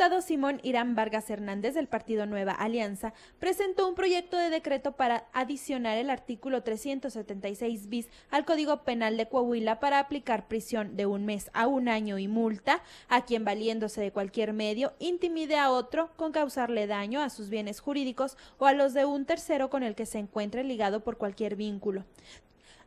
diputado Simón Irán Vargas Hernández del partido Nueva Alianza presentó un proyecto de decreto para adicionar el artículo 376 bis al Código Penal de Coahuila para aplicar prisión de un mes a un año y multa a quien valiéndose de cualquier medio intimide a otro con causarle daño a sus bienes jurídicos o a los de un tercero con el que se encuentre ligado por cualquier vínculo.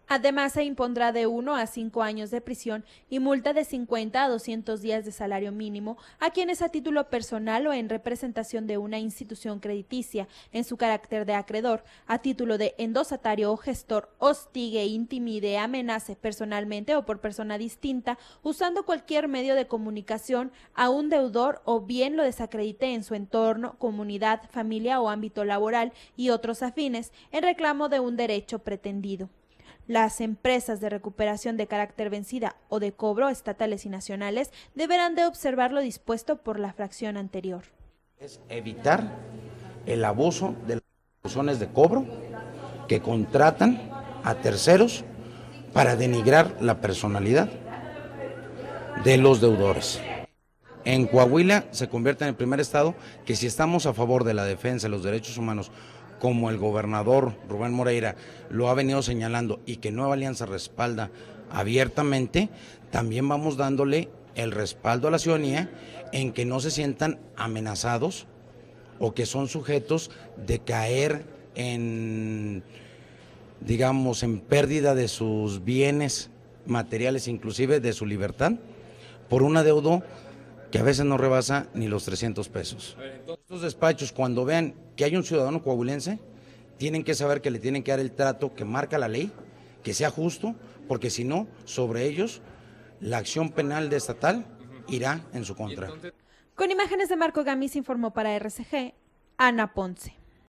Además, se impondrá de 1 a 5 años de prisión y multa de 50 a 200 días de salario mínimo a quienes a título personal o en representación de una institución crediticia, en su carácter de acreedor, a título de endosatario o gestor, hostigue, intimide, amenace personalmente o por persona distinta, usando cualquier medio de comunicación a un deudor o bien lo desacredite en su entorno, comunidad, familia o ámbito laboral y otros afines en reclamo de un derecho pretendido. Las empresas de recuperación de carácter vencida o de cobro estatales y nacionales deberán de observar lo dispuesto por la fracción anterior. Es evitar el abuso de las instituciones de cobro que contratan a terceros para denigrar la personalidad de los deudores. En Coahuila se convierte en el primer estado que si estamos a favor de la defensa de los derechos humanos como el gobernador Rubén Moreira lo ha venido señalando y que Nueva Alianza respalda abiertamente, también vamos dándole el respaldo a la ciudadanía en que no se sientan amenazados o que son sujetos de caer en, digamos, en pérdida de sus bienes materiales, inclusive de su libertad, por un adeudo que a veces no rebasa ni los 300 pesos. Estos despachos, cuando vean que hay un ciudadano coahuilense, tienen que saber que le tienen que dar el trato que marca la ley, que sea justo, porque si no, sobre ellos la acción penal de estatal irá en su contra. Con imágenes de Marco Gamis informó para RCG Ana Ponce.